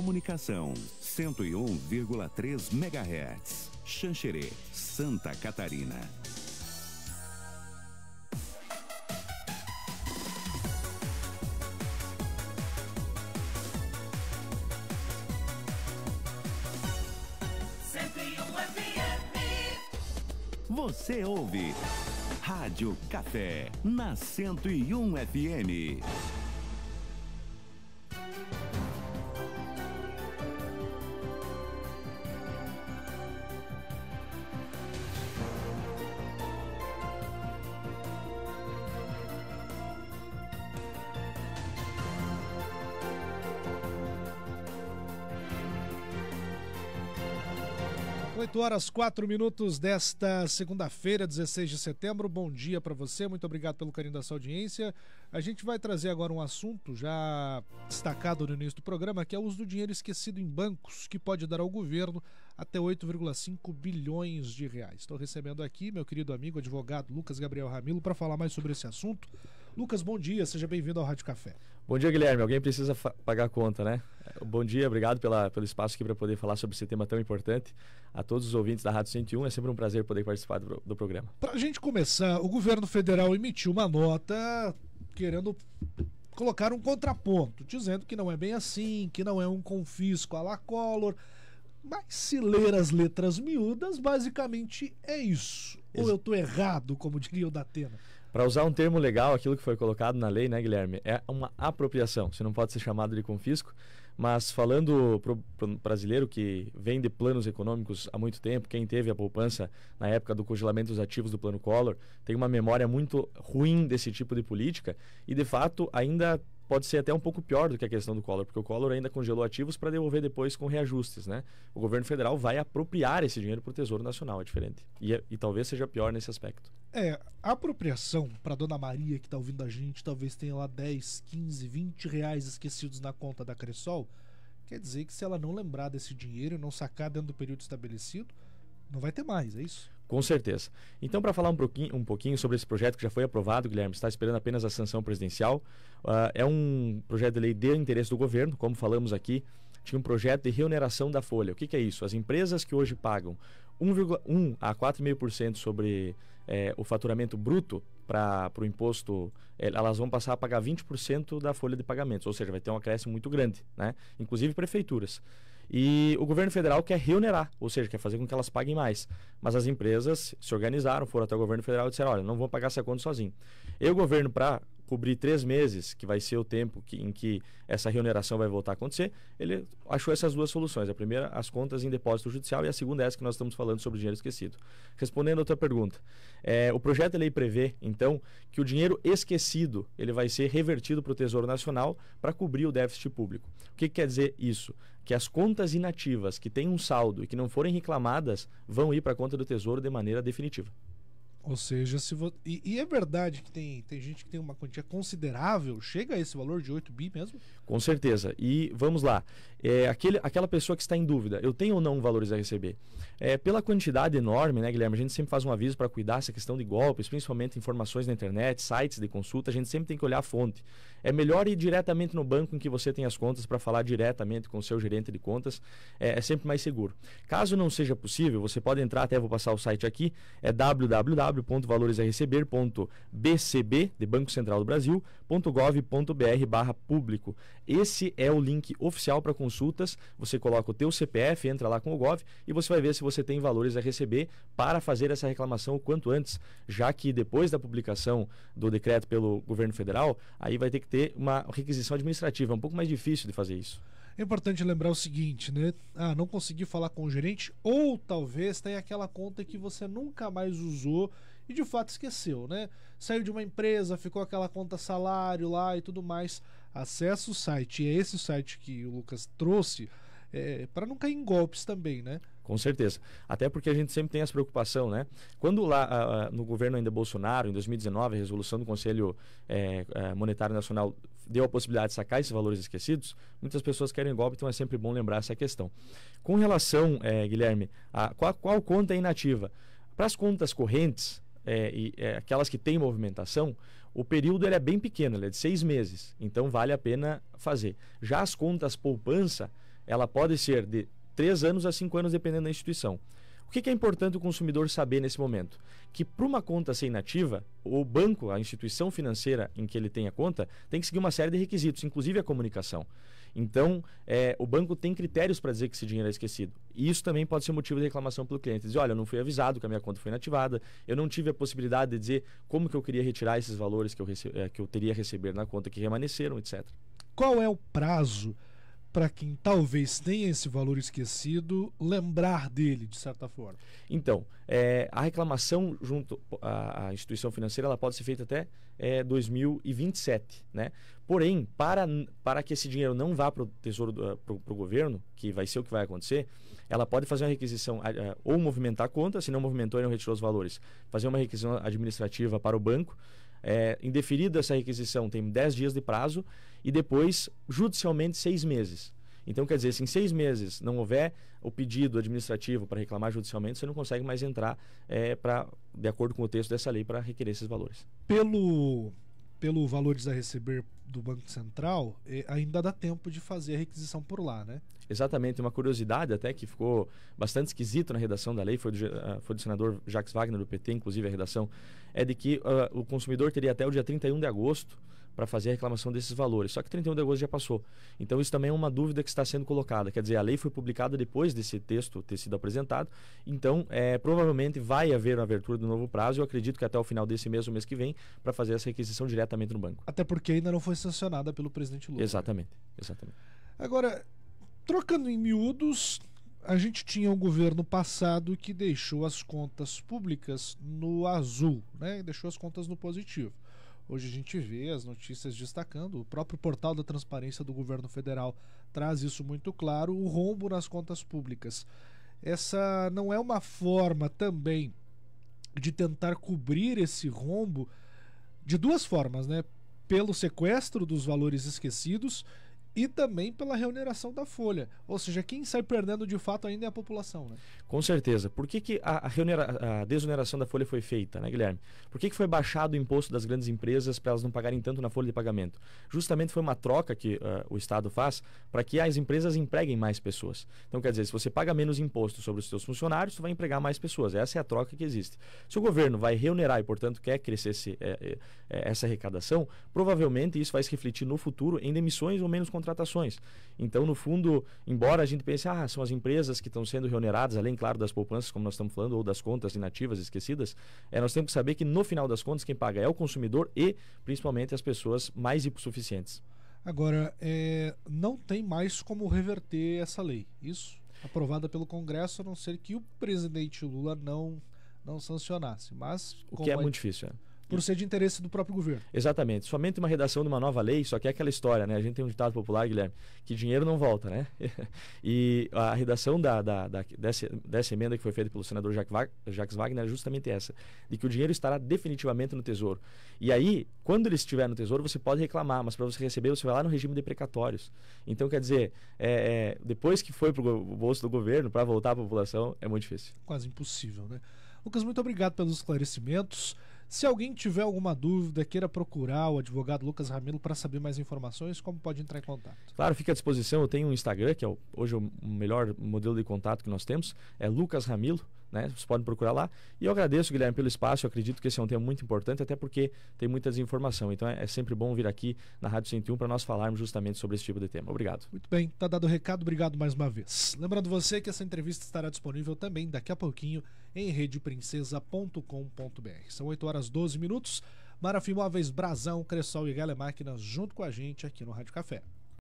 Comunicação 101,3 MHz. Xanxerê, Santa Catarina. Você ouve Rádio Café na 101 FM. 8 horas 4 minutos desta segunda-feira, 16 de setembro. Bom dia para você, muito obrigado pelo carinho da sua audiência. A gente vai trazer agora um assunto já destacado no início do programa, que é o uso do dinheiro esquecido em bancos, que pode dar ao governo até 8,5 bilhões de reais. Estou recebendo aqui meu querido amigo advogado Lucas Gabriel Ramilo para falar mais sobre esse assunto. Lucas, bom dia, seja bem-vindo ao Rádio Café. Bom dia, Guilherme. Alguém precisa pagar a conta, né? Bom dia, obrigado pela, pelo espaço aqui para poder falar sobre esse tema tão importante. A todos os ouvintes da Rádio 101, é sempre um prazer poder participar do, do programa. Para a gente começar, o governo federal emitiu uma nota querendo colocar um contraponto, dizendo que não é bem assim, que não é um confisco à la Collor. Mas se ler as letras miúdas, basicamente é isso. Ou eu estou errado, como diria o Datena? Para usar um termo legal, aquilo que foi colocado na lei, né, Guilherme, é uma apropriação. Você não pode ser chamado de confisco, mas falando para o brasileiro que vem de planos econômicos há muito tempo, quem teve a poupança na época do congelamento dos ativos do Plano Collor, tem uma memória muito ruim desse tipo de política e, de fato, ainda pode ser até um pouco pior do que a questão do Collor, porque o Collor ainda congelou ativos para devolver depois com reajustes, né? O governo federal vai apropriar esse dinheiro para o Tesouro Nacional, é diferente. E, é, e talvez seja pior nesse aspecto. É, a apropriação para Dona Maria que está ouvindo a gente, talvez tenha lá 10, 15, 20 reais esquecidos na conta da Cressol, quer dizer que se ela não lembrar desse dinheiro e não sacar dentro do período estabelecido, não vai ter mais, é isso? Com certeza. Então, para falar um pouquinho, um pouquinho, sobre esse projeto que já foi aprovado, Guilherme, está esperando apenas a sanção presidencial. Uh, é um projeto de lei de interesse do governo, como falamos aqui. Tinha um projeto de reoneração da folha. O que, que é isso? As empresas que hoje pagam 1,1 a 4,5% sobre é, o faturamento bruto para o imposto, eh, elas vão passar a pagar 20% da folha de pagamentos, ou seja, vai ter um acréscimo muito grande, né? inclusive prefeituras. E o governo federal quer reonerar, ou seja, quer fazer com que elas paguem mais. Mas as empresas se organizaram, foram até o governo federal e disseram: olha, não vou pagar essa conta sozinho. E o governo, para cobrir três meses, que vai ser o tempo que, em que essa reoneração vai voltar a acontecer, ele achou essas duas soluções. A primeira, as contas em depósito judicial, e a segunda é essa que nós estamos falando sobre dinheiro esquecido. Respondendo a outra pergunta, é, o projeto de lei prevê, então, que o dinheiro esquecido ele vai ser revertido para o Tesouro Nacional para cobrir o déficit público. O que, que quer dizer isso? que as contas inativas que têm um saldo e que não forem reclamadas vão ir para a conta do Tesouro de maneira definitiva. Ou seja, se vo... e, e, é verdade que tem, tem gente que tem uma quantia considerável, chega a esse valor de 8 bi mesmo? Com certeza. E vamos lá. É, aquele, aquela pessoa que está em dúvida, eu tenho ou não valores a receber? É, pela quantidade enorme, né, Guilherme? A gente sempre faz um aviso para cuidar essa questão de golpes, principalmente informações na internet, sites de consulta, a gente sempre tem que olhar a fonte. É melhor ir diretamente no banco em que você tem as contas para falar diretamente com o seu gerente de contas, é, é sempre mais seguro. Caso não seja possível, você pode entrar, até vou passar o site aqui, é www www.valoresareceber.bcb, de Banco Central do Brasil, .gov.br público. Esse é o link oficial para consultas. Você coloca o teu CPF, entra lá com o Gov e você vai ver se você tem valores a receber para fazer essa reclamação o quanto antes, já que depois da publicação do decreto pelo governo federal, aí vai ter que ter uma requisição administrativa. É um pouco mais difícil de fazer isso. É importante lembrar o seguinte, né? Ah, não consegui falar com o gerente, ou talvez tenha aquela conta que você nunca mais usou e de fato esqueceu, né? Saiu de uma empresa, ficou aquela conta salário lá e tudo mais. Acesse o site, e é esse site que o Lucas trouxe, é, para não cair em golpes também, né? Com certeza. Até porque a gente sempre tem essa preocupação, né? Quando lá uh, no governo ainda Bolsonaro, em 2019, a resolução do Conselho eh, eh, Monetário Nacional deu a possibilidade de sacar esses valores esquecidos, muitas pessoas querem golpe, então é sempre bom lembrar essa questão. Com relação, eh, Guilherme, a qual, qual conta é inativa? Para as contas correntes, é, e, é, aquelas que têm movimentação, o período ele é bem pequeno, é de seis meses. Então vale a pena fazer. Já as contas poupança, ela pode ser de 3 anos a 5 anos, dependendo da instituição. O que, é importante o consumidor saber nesse momento? Que para uma conta ser inativa, o banco, a instituição financeira em que ele tem a conta, tem que seguir uma série de requisitos, inclusive a comunicação. Então, é, o banco tem critérios para dizer que esse dinheiro é esquecido. E isso também pode ser motivo de reclamação pelo cliente. Dizer, olha, eu não fui avisado que a minha conta foi inativada, eu não tive a possibilidade de dizer como que eu queria retirar esses valores que eu, é, que eu teria receber na conta que remaneceram, etc. Qual é o prazo? para quem talvez tenha esse valor esquecido, lembrar dele, de certa forma? Então, é, a reclamação junto à, à, instituição financeira ela pode ser feita até é, 2027. Né? Porém, para, para que esse dinheiro não vá para o tesouro, para o governo, que vai ser o que vai acontecer, ela pode fazer uma requisição ou movimentar a conta, se não movimentou e não retirou os valores, fazer uma requisição administrativa para o banco é, indeferida essa requisição tem 10 dias de prazo e depois, judicialmente, seis meses. Então, quer dizer, se em seis meses não houver o pedido administrativo para reclamar judicialmente, você não consegue mais entrar, é, de acordo com o texto dessa lei, para requerer esses valores. Pelo pelo valores a receber do Banco Central, é, ainda dá tempo de fazer a requisição por lá, né? Exatamente. Uma curiosidade até que ficou bastante esquisito na redação da lei, foi do, ah, foi do senador Jacques Wagner do PT, inclusive a redação, é de que uh, o consumidor teria até o dia 31 de agosto para fazer a reclamação desses valores. Só que 31 de agosto já passou. Então isso também é uma dúvida que está sendo colocada. Quer dizer, a lei foi publicada depois desse texto ter sido apresentado. Então, é, provavelmente vai haver uma abertura do novo prazo. Eu acredito que até o final desse mês ou mês que vem para fazer essa requisição diretamente no banco. Até porque ainda não foi sancionada pelo presidente Lula. Exatamente, exatamente. Agora, trocando em miúdos, a gente tinha um governo passado que deixou as contas públicas no azul, né? Deixou as contas no positivo. Hoje a gente vê as notícias destacando, o próprio portal da transparência do governo federal traz isso muito claro: o rombo nas contas públicas. Essa não é uma forma também de tentar cobrir esse rombo de duas formas, né? Pelo sequestro dos valores esquecidos e também pela remuneração da folha. Ou seja, quem sai perdendo de fato ainda é a população. Né? Com certeza. Por que, que a, a, a desoneração da folha foi feita, né, Guilherme? Por que, que foi baixado o imposto das grandes empresas para elas não pagarem tanto na folha de pagamento? Justamente foi uma troca que uh, o Estado faz para que as empresas empreguem mais pessoas. Então, quer dizer, se você paga menos imposto sobre os seus funcionários, você vai empregar mais pessoas. Essa é a troca que existe. Se o governo vai reonerar e, portanto, quer crescer esse, é, é, essa arrecadação, provavelmente isso vai se refletir no futuro em demissões ou menos contratos contratações. Então, no fundo, embora a gente pense, ah, são as empresas que estão sendo remuneradas, além, claro, das poupanças, como nós estamos falando, ou das contas inativas esquecidas, é, nós temos que saber que, no final das contas, quem paga é o consumidor e, principalmente, as pessoas mais hipossuficientes. Agora, é, não tem mais como reverter essa lei, isso? Aprovada pelo Congresso, a não ser que o presidente Lula não, não sancionasse. Mas, o que é, é muito difícil, né? por ser de interesse do próprio governo. Exatamente. Somente uma redação de uma nova lei, só que é aquela história, né? A gente tem um ditado popular, Guilherme, que dinheiro não volta, né? e a redação da, da, da dessa, dessa, emenda que foi feita pelo senador Jacques Wagner é justamente essa, de que o dinheiro estará definitivamente no Tesouro. E aí, quando ele estiver no Tesouro, você pode reclamar, mas para você receber, você vai lá no regime de precatórios. Então, quer dizer, é, é, depois que foi para o bolso do governo, para voltar para a população, é muito difícil. Quase impossível, né? Lucas, muito obrigado pelos esclarecimentos. Se alguém tiver alguma dúvida, queira procurar o advogado Lucas Ramilo para saber mais informações, como pode entrar em contato? Claro, fica à disposição. Eu tenho um Instagram, que é o, hoje é o melhor modelo de contato que nós temos, é Lucas Ramilo. Né? Vocês podem procurar lá. E eu agradeço, Guilherme, pelo espaço. Eu acredito que esse é um tema muito importante, até porque tem muita desinformação. Então é, é sempre bom vir aqui na Rádio 101 para nós falarmos justamente sobre esse tipo de tema. Obrigado. Muito bem, tá dado o recado. Obrigado mais uma vez. Lembrando você que essa entrevista estará disponível também daqui a pouquinho em redeprincesa.com.br. São 8 horas 12 minutos. Marafim Imóveis, Brasão, Cressol e Gale Máquinas junto com a gente aqui no Rádio Café.